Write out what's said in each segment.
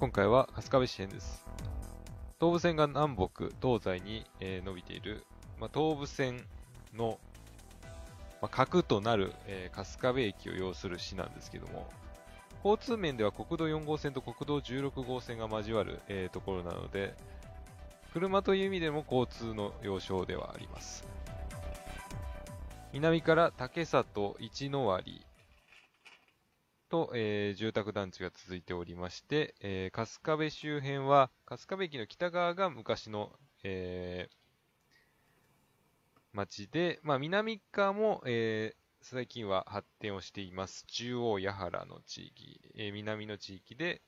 今回は春日部市編です。東武線が南北、東西に、えー、伸びている、まあ、東武線の、まあ、核となる、えー、春日部駅を要する市なんですけども、交通面では国道4号線と国道16号線が交わる、えー、ところなので、車という意味でも交通の要衝ではあります。南から竹里、一ノ割、と、えー、住宅団地が続いておりまして、えー、春日部周辺は、春日部駅の北側が昔の、えー、町で、まあ、南側も、えー、最近は発展をしています。中央矢原の地域、えー、南の地域で、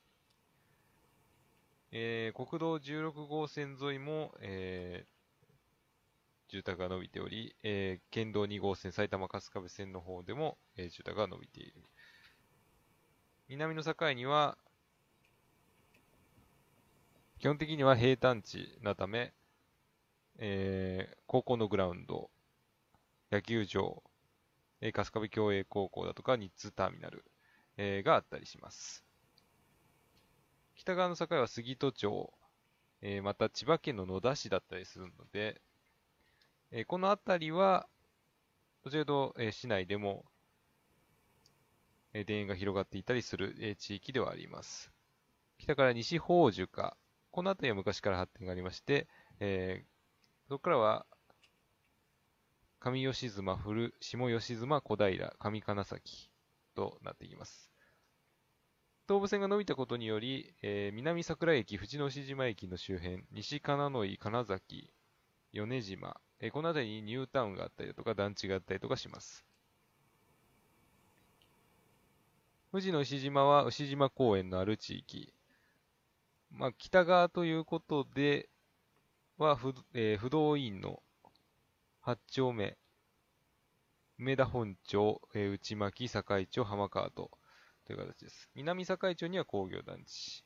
えー、国道16号線沿いも、えー、住宅が伸びており、えー、県道2号線埼玉春日部線の方でも、えー、住宅が伸びている。南の境には、基本的には平坦地なため、えー、高校のグラウンド、野球場、えー、春日部共栄高校だとか、日通ターミナル、えー、があったりします。北側の境は杉戸町、えー、また千葉県の野田市だったりするので、えー、この辺りは、どちらかと、えー、市内でもえ田園が広がっていたりする、え地域ではあります。北から西宝珠か、この辺りは昔から発展がありまして、えそこからは、上吉妻、古、下吉妻、小平、上金崎となっていきます。東武線が伸びたことにより、えー、南桜駅、富士の牛島駅の周辺、西金野井、金崎、米島、えー、この辺りにニュータウンがあったりだとか団地があったりとかします。富士の牛島は牛島公園のある地域。まあ、北側ということで、は不,、えー、不動院の8丁目、梅田本町、えー、内巻、堺町、浜川と、という形です。南堺町には工業団地。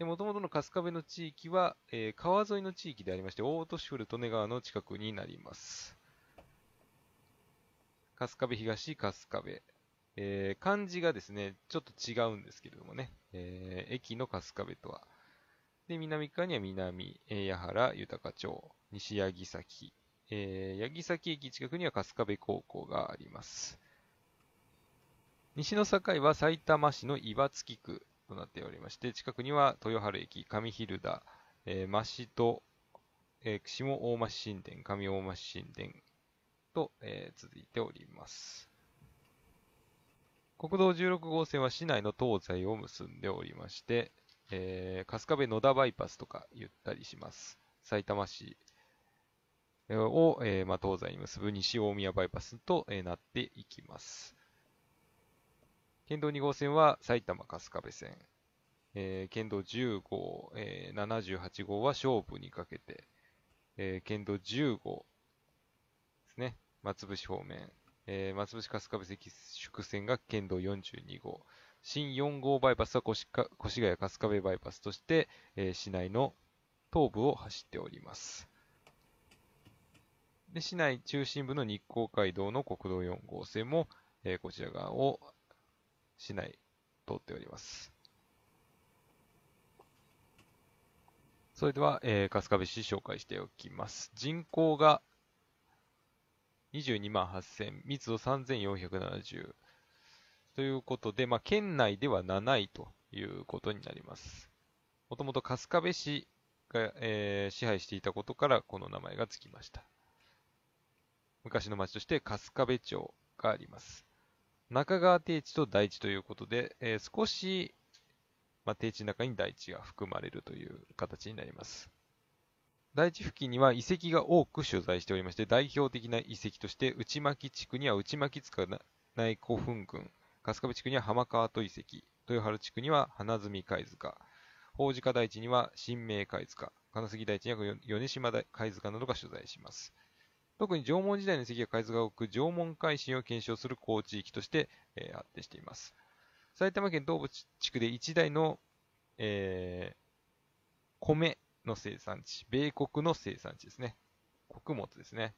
で、もともとの春日部の地域は、えー、川沿いの地域でありまして、大都市古利根川の近くになります。春日部東、春日部。えー、漢字がですね、ちょっと違うんですけれどもね、えー、駅の春日部とは。で、南側には南、八原、豊町、西八木崎、えー、八木崎駅近くには春日部高校があります。西の境は埼玉市の岩槻区となっておりまして、近くには豊原駅、上蛭田、えー、増戸、えー、下大増神殿、上大増神殿と、えー、続いております。国道16号線は市内の東西を結んでおりまして、えー、春日部野田バイパスとか言ったりします。埼玉市を、えー、まあ、東西に結ぶ西大宮バイパスと、えー、なっていきます。県道2号線は埼玉春日部線、えー、県道10号、えー、78号は勝負にかけて、えー、県道10号ですね、松伏方面、えー、松伏春日部石宿線が県道42号。新4号バイパスは越谷春日部バイパスとして、えー、市内の東部を走っております。で、市内中心部の日光街道の国道4号線も、えー、こちら側を市内通っております。それでは、えー、春日部市紹介しておきます。人口が22万8000、密度3470。ということで、まあ、県内では7位ということになります。もともと春日部市が、えー、支配していたことからこの名前が付きました。昔の町として春日部町があります。中川定地と大地ということで、えー、少し、まあ、定地の中に大地が含まれるという形になります。大地付近には遺跡が多く取材しておりまして、代表的な遺跡として、内巻地区には内巻塚内古墳群、春日部地区には浜川戸遺跡、豊原地区には花積貝塚、宝塚大地には新明貝塚、金杉大地には米島貝塚などが取材します。特に縄文時代の遺跡は貝塚が多く、縄文海進を検証する高地域として、えー、発展しています。埼玉県東部地区で一大の、えー、米の生産地、米国の生産地ですね。穀物ですね。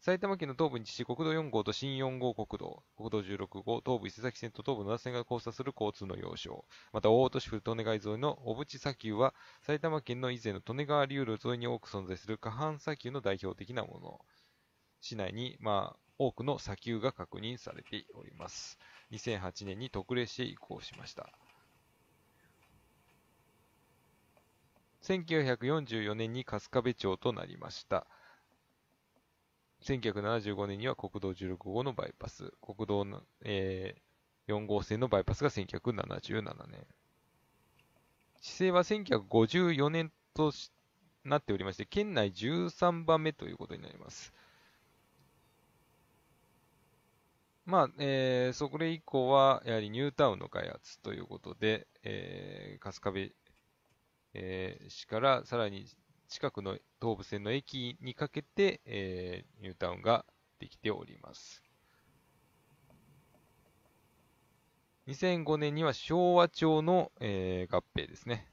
埼玉県の東部にし、国道4号と新4号国道、国道16号、東部伊勢崎線と東部野田線が交差する交通の要衝。また、大都市府利根川沿いの小淵砂丘は、埼玉県の以前の利根川流路沿いに多く存在する下半砂丘の代表的なもの。市内に、まあ、多くの砂丘が確認されております。2008年に特例して移行しました。1944年に春日部町となりました。1975年には国道16号のバイパス、国道の、えー、4号線のバイパスが1977年。市政は1954年となっておりまして、県内13番目ということになります。まあ、えー、それ以降は、やはりニュータウンの開発ということで、えー、春日部えー、市からさらに近くの東武線の駅にかけて、えー、ニュータウンができております。2005年には昭和町の、えー、合併ですね。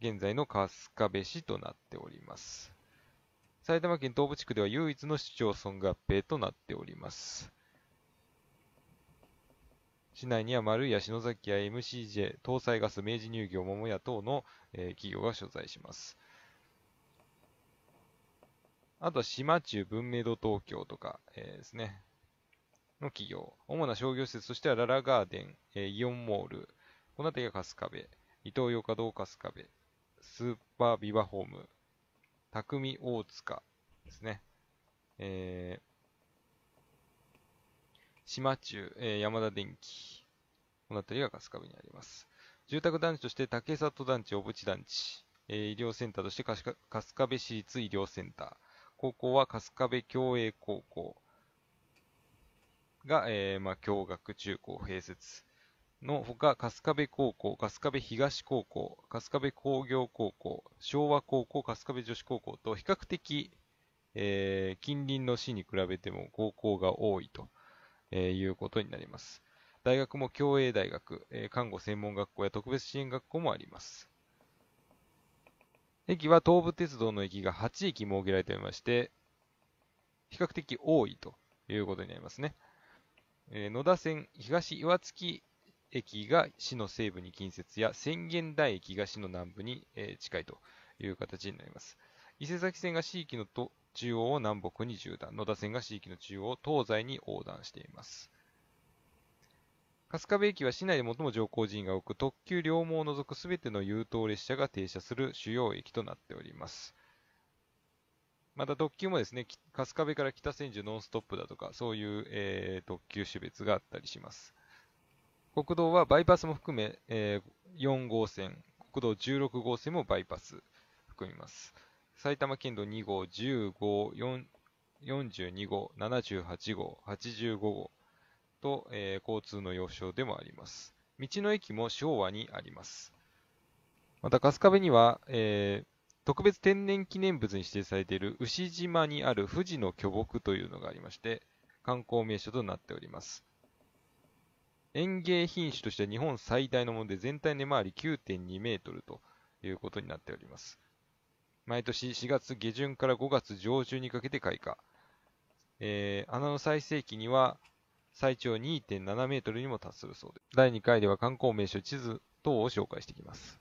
現在の春日部市となっております。埼玉県東部地区では唯一の市町村合併となっております。市内には丸屋、篠崎屋、MCJ、東西ガス、明治乳業、桃屋等の、えー、企業が所在します。あとは島中文明堂東京とか、えー、ですね。の企業。主な商業施設としてはララガーデン、えー、イオンモール、この辺りが春日部、伊東洋華堂春日部、スーパービバホーム、匠大塚ですね。えー、島中、えー、山田電機。この辺りが春日部にあります。住宅団地として竹里団地、小渕団地。えー、医療センターとして春日部市立医療センター。高校は春日部共栄高校が、えー、まあ、共学中高併設。のほか、春日部高校、春日部東高校、春日部工業高校、昭和高校、春日部女子高校と比較的、えー、近隣の市に比べても高校が多いとえいうことになります。大学も共栄大学、え看護専門学校や特別支援学校もあります。駅は東武鉄道の駅が8駅設けられておりまして、比較的多いということになりますね。え野田線東岩槻駅が市の西部に近接や宣言台駅が市の南部に、え近いという形になります。伊勢崎線が市域のと中央を南北に縦断、野田線が市域の中央を東西に横断しています。春日部駅は市内で最も乗降人が多く、特急両毛を除くすべての優等列車が停車する主要駅となっております。また特急もですね、春日部から北千住ノンストップだとか、そういう、えー、特急種別があったりします。国道はバイパスも含め、えー、4号線、国道16号線もバイパス含みます。埼玉県道2号、10号、42号、78号、85号と、えー、交通の要衝でもあります。道の駅も昭和にあります。また、春日部には、えー、特別天然記念物に指定されている牛島にある富士の巨木というのがありまして、観光名所となっております。園芸品種としては日本最大のもので全体の根回り9.2メートルということになっております。毎年4月下旬から5月上旬にかけて開花。えー、穴の最盛期には最長2.7メートルにも達するそうです。第2回では観光名所地図等を紹介していきます。